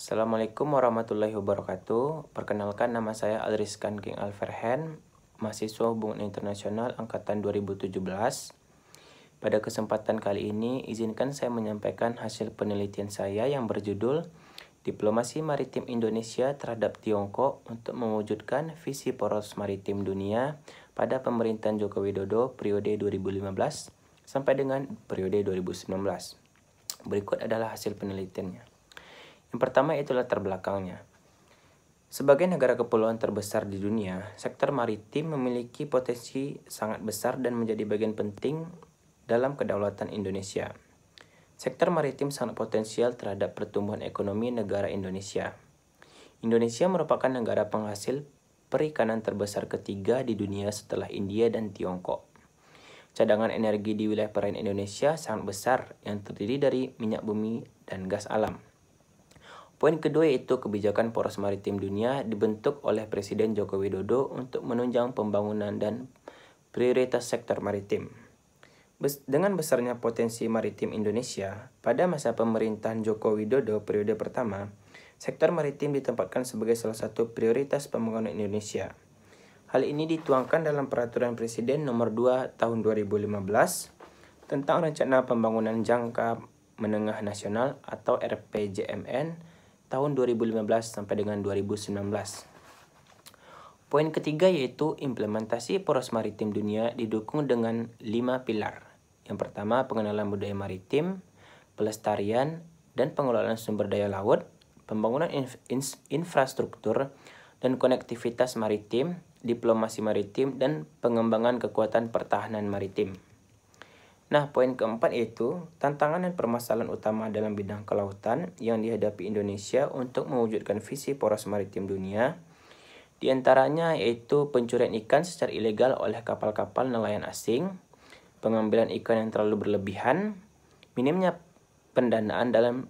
Assalamualaikum warahmatullahi wabarakatuh. Perkenalkan nama saya Alriskan King Alferhan, mahasiswa hubungan internasional angkatan 2017. Pada kesempatan kali ini, izinkan saya menyampaikan hasil penelitian saya yang berjudul Diplomasi Maritim Indonesia terhadap Tiongkok untuk mewujudkan visi poros maritim dunia pada pemerintahan Joko Widodo periode 2015 sampai dengan periode 2019. Berikut adalah hasil penelitiannya. Yang pertama yaitu latar belakangnya. Sebagai negara kepulauan terbesar di dunia, sektor maritim memiliki potensi sangat besar dan menjadi bagian penting dalam kedaulatan Indonesia. Sektor maritim sangat potensial terhadap pertumbuhan ekonomi negara Indonesia. Indonesia merupakan negara penghasil perikanan terbesar ketiga di dunia setelah India dan Tiongkok. Cadangan energi di wilayah perairan Indonesia sangat besar yang terdiri dari minyak bumi dan gas alam. Poin kedua yaitu kebijakan poros maritim dunia dibentuk oleh Presiden Joko Widodo untuk menunjang pembangunan dan prioritas sektor maritim. Dengan besarnya potensi maritim Indonesia, pada masa pemerintahan Joko Widodo periode pertama, sektor maritim ditempatkan sebagai salah satu prioritas pembangunan Indonesia. Hal ini dituangkan dalam Peraturan Presiden Nomor 2 Tahun 2015 tentang Rencana Pembangunan Jangka Menengah Nasional atau RPJMN tahun 2015 sampai dengan 2019. Poin ketiga yaitu implementasi poros maritim dunia didukung dengan lima pilar. Yang pertama, pengenalan budaya maritim, pelestarian, dan pengelolaan sumber daya laut, pembangunan inf inf infrastruktur, dan konektivitas maritim, diplomasi maritim, dan pengembangan kekuatan pertahanan maritim. Nah, poin keempat yaitu tantangan dan permasalahan utama dalam bidang kelautan yang dihadapi Indonesia untuk mewujudkan visi poros maritim dunia. Di antaranya yaitu pencurian ikan secara ilegal oleh kapal-kapal nelayan asing, pengambilan ikan yang terlalu berlebihan, minimnya pendanaan dalam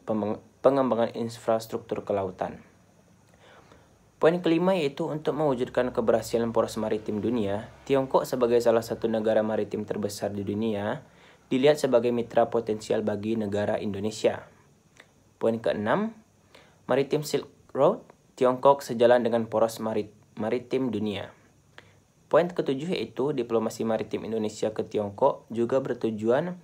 pengembangan infrastruktur kelautan. Poin kelima yaitu untuk mewujudkan keberhasilan poros maritim dunia, Tiongkok sebagai salah satu negara maritim terbesar di dunia dilihat sebagai mitra potensial bagi negara Indonesia. Poin keenam, Maritim Silk Road, Tiongkok sejalan dengan poros marit maritim dunia. Poin ketujuh yaitu diplomasi maritim Indonesia ke Tiongkok juga bertujuan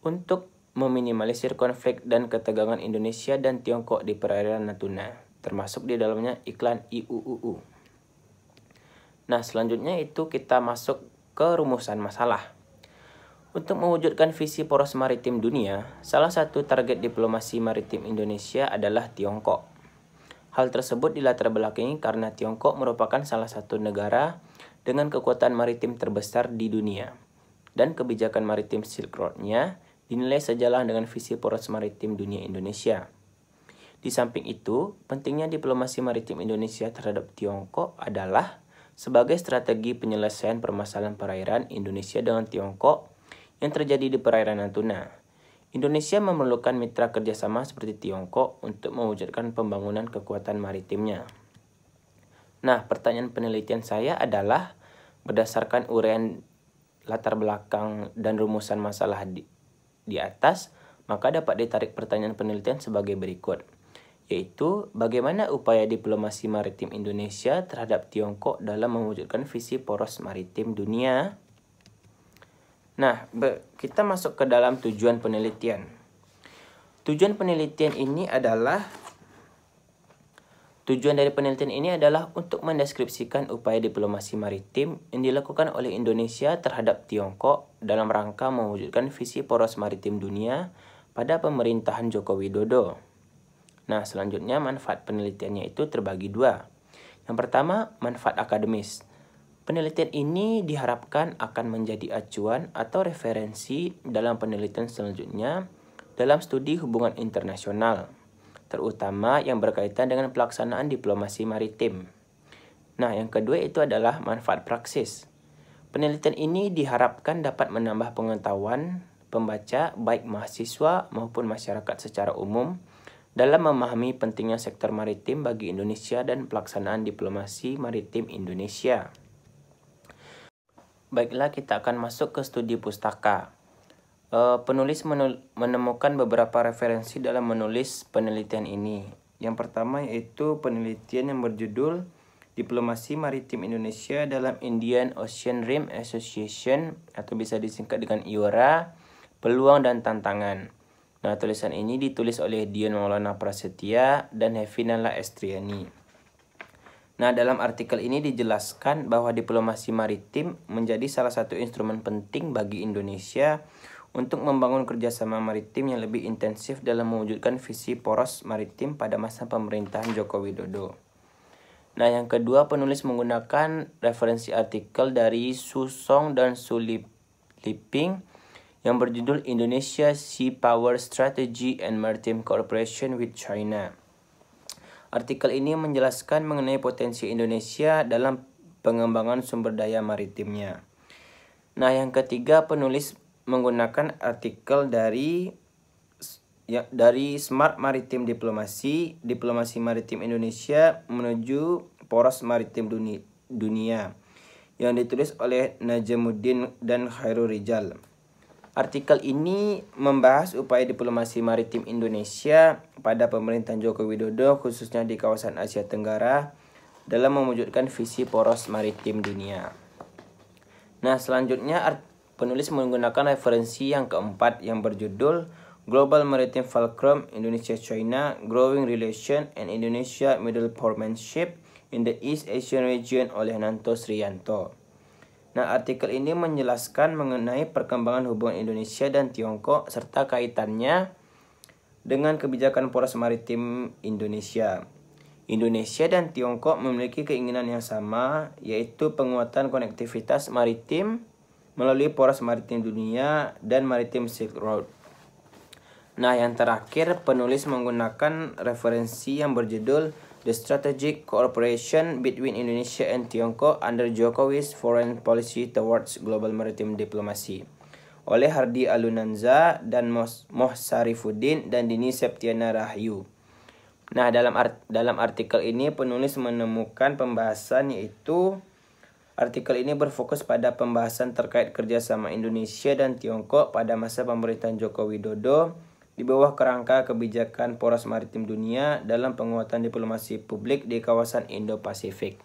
untuk meminimalisir konflik dan ketegangan Indonesia dan Tiongkok di perairan Natuna, termasuk di dalamnya iklan IUUU. Nah, selanjutnya itu kita masuk ke rumusan masalah. Untuk mewujudkan visi poros maritim dunia, salah satu target diplomasi maritim Indonesia adalah Tiongkok. Hal tersebut dilatar belakangi karena Tiongkok merupakan salah satu negara dengan kekuatan maritim terbesar di dunia. Dan kebijakan maritim Silk Road-nya dinilai sejalan dengan visi poros maritim dunia Indonesia. Di samping itu, pentingnya diplomasi maritim Indonesia terhadap Tiongkok adalah sebagai strategi penyelesaian permasalahan perairan Indonesia dengan Tiongkok yang terjadi di perairan Natuna. Indonesia memerlukan mitra kerjasama seperti Tiongkok untuk mewujudkan pembangunan kekuatan maritimnya. Nah, pertanyaan penelitian saya adalah berdasarkan uraian latar belakang dan rumusan masalah di, di atas, maka dapat ditarik pertanyaan penelitian sebagai berikut yaitu bagaimana upaya diplomasi maritim Indonesia terhadap Tiongkok dalam mewujudkan visi poros maritim dunia Nah, kita masuk ke dalam tujuan penelitian. Tujuan penelitian ini adalah Tujuan dari penelitian ini adalah untuk mendeskripsikan upaya diplomasi maritim yang dilakukan oleh Indonesia terhadap Tiongkok dalam rangka mewujudkan visi poros maritim dunia pada pemerintahan Joko Widodo. Nah, selanjutnya manfaat penelitiannya itu terbagi dua. Yang pertama, manfaat akademis. Penelitian ini diharapkan akan menjadi acuan atau referensi dalam penelitian selanjutnya dalam studi hubungan internasional, terutama yang berkaitan dengan pelaksanaan diplomasi maritim. Nah, yang kedua itu adalah manfaat praksis. Penelitian ini diharapkan dapat menambah pengetahuan pembaca baik mahasiswa maupun masyarakat secara umum dalam memahami pentingnya sektor maritim bagi Indonesia dan pelaksanaan diplomasi maritim Indonesia. Baiklah, kita akan masuk ke studi pustaka. E, penulis menul menemukan beberapa referensi dalam menulis penelitian ini. Yang pertama yaitu penelitian yang berjudul Diplomasi Maritim Indonesia dalam Indian Ocean Rim Association atau bisa disingkat dengan IORA, Peluang dan Tantangan. Nah, tulisan ini ditulis oleh Dion Maulana Prasetya dan Hevinala Estriani. Nah, dalam artikel ini dijelaskan bahwa diplomasi maritim menjadi salah satu instrumen penting bagi Indonesia untuk membangun kerjasama maritim yang lebih intensif dalam mewujudkan visi poros maritim pada masa pemerintahan Joko Widodo. Nah, yang kedua penulis menggunakan referensi artikel dari Susong dan Suliping Liping yang berjudul Indonesia Sea Power Strategy and Maritime Cooperation with China. Artikel ini menjelaskan mengenai potensi Indonesia dalam pengembangan sumber daya maritimnya. Nah, yang ketiga penulis menggunakan artikel dari ya, dari Smart Maritim Diplomasi, Diplomasi Maritim Indonesia menuju Poros Maritim Dunia yang ditulis oleh Najamuddin dan Khairul Rijal. Artikel ini membahas upaya diplomasi maritim Indonesia pada pemerintahan Joko Widodo khususnya di kawasan Asia Tenggara dalam mewujudkan visi poros maritim dunia. Nah, selanjutnya penulis menggunakan referensi yang keempat yang berjudul Global Maritime Fulcrum Indonesia-China Growing Relation and Indonesia Middle Partnership in the East Asian Region oleh Nanto Srianto. Nah, artikel ini menjelaskan mengenai perkembangan hubungan Indonesia dan Tiongkok serta kaitannya dengan kebijakan poros maritim Indonesia. Indonesia dan Tiongkok memiliki keinginan yang sama, yaitu penguatan konektivitas maritim melalui poros maritim dunia dan maritim Silk Road. Nah, yang terakhir, penulis menggunakan referensi yang berjudul The strategic cooperation between Indonesia and Tiongkok under Jokowi's foreign policy towards global maritime diplomacy oleh Hardi Alunanza dan Moh Sarifuddin dan Dini Septiana Rahayu. Nah, dalam art dalam artikel ini penulis menemukan pembahasan yaitu artikel ini berfokus pada pembahasan terkait kerjasama Indonesia dan Tiongkok pada masa pemerintahan Joko Widodo di bawah kerangka kebijakan poros maritim dunia dalam penguatan diplomasi publik di kawasan Indo-Pasifik.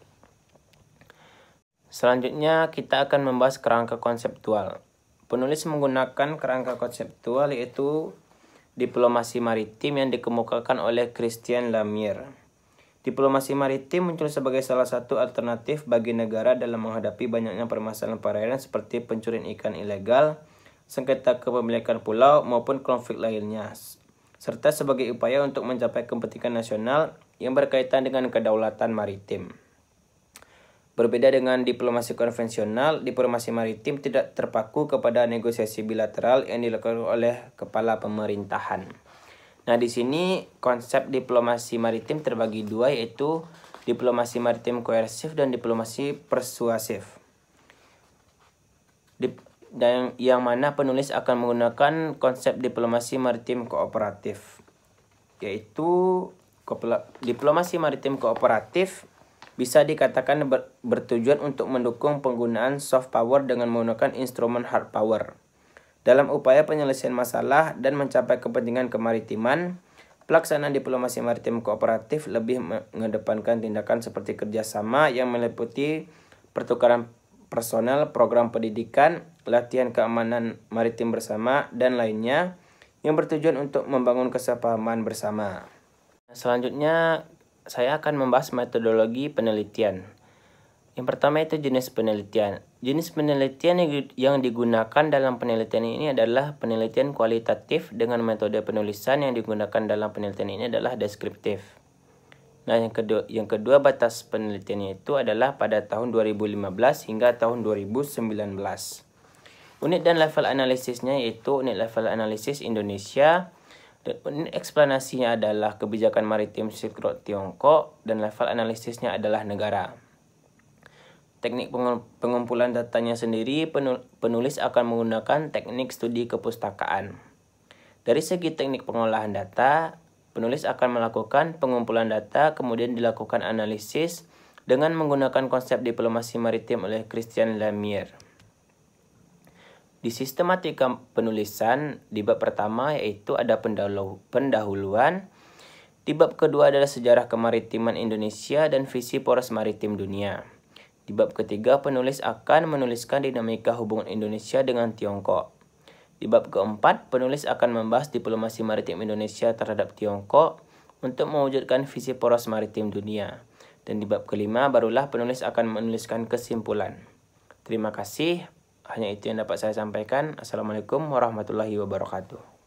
Selanjutnya, kita akan membahas kerangka konseptual. Penulis menggunakan kerangka konseptual yaitu diplomasi maritim yang dikemukakan oleh Christian Lamier. Diplomasi maritim muncul sebagai salah satu alternatif bagi negara dalam menghadapi banyaknya permasalahan perairan seperti pencurian ikan ilegal, sengketa kepemilikan pulau maupun konflik lainnya, serta sebagai upaya untuk mencapai kepentingan nasional yang berkaitan dengan kedaulatan maritim. Berbeda dengan diplomasi konvensional, diplomasi maritim tidak terpaku kepada negosiasi bilateral yang dilakukan oleh kepala pemerintahan. Nah, di sini konsep diplomasi maritim terbagi dua yaitu diplomasi maritim koersif dan diplomasi persuasif. Dip dan yang mana penulis akan menggunakan konsep diplomasi maritim kooperatif yaitu diplomasi maritim kooperatif bisa dikatakan ber, bertujuan untuk mendukung penggunaan soft power dengan menggunakan instrumen hard power. Dalam upaya penyelesaian masalah dan mencapai kepentingan kemaritiman, pelaksanaan diplomasi maritim kooperatif lebih mengedepankan tindakan seperti kerjasama yang meliputi pertukaran personel, program pendidikan, pelatihan keamanan maritim bersama, dan lainnya yang bertujuan untuk membangun kesepahaman bersama. Selanjutnya, saya akan membahas metodologi penelitian. Yang pertama itu jenis penelitian. Jenis penelitian yang digunakan dalam penelitian ini adalah penelitian kualitatif dengan metode penulisan yang digunakan dalam penelitian ini adalah deskriptif. Nah, yang kedua, yang kedua batas penelitiannya itu adalah pada tahun 2015 hingga tahun 2019. Unit dan level analisisnya yaitu unit level analisis Indonesia dan unit eksplanasinya adalah kebijakan maritim Silk Road Tiongkok dan level analisisnya adalah negara. Teknik pengumpulan datanya sendiri, penulis akan menggunakan teknik studi kepustakaan. Dari segi teknik pengolahan data, penulis akan melakukan pengumpulan data, kemudian dilakukan analisis dengan menggunakan konsep diplomasi maritim oleh Christian Lamier. Di sistematika penulisan, di bab pertama yaitu ada pendahuluan, di bab kedua adalah sejarah kemaritiman Indonesia dan visi poros maritim dunia. Di bab ketiga, penulis akan menuliskan dinamika hubungan Indonesia dengan Tiongkok. Di bab keempat, penulis akan membahas diplomasi maritim Indonesia terhadap Tiongkok untuk mewujudkan visi poros maritim dunia. Dan di bab kelima, barulah penulis akan menuliskan kesimpulan. Terima kasih. Hanya itu yang dapat saya sampaikan. Assalamualaikum warahmatullahi wabarakatuh.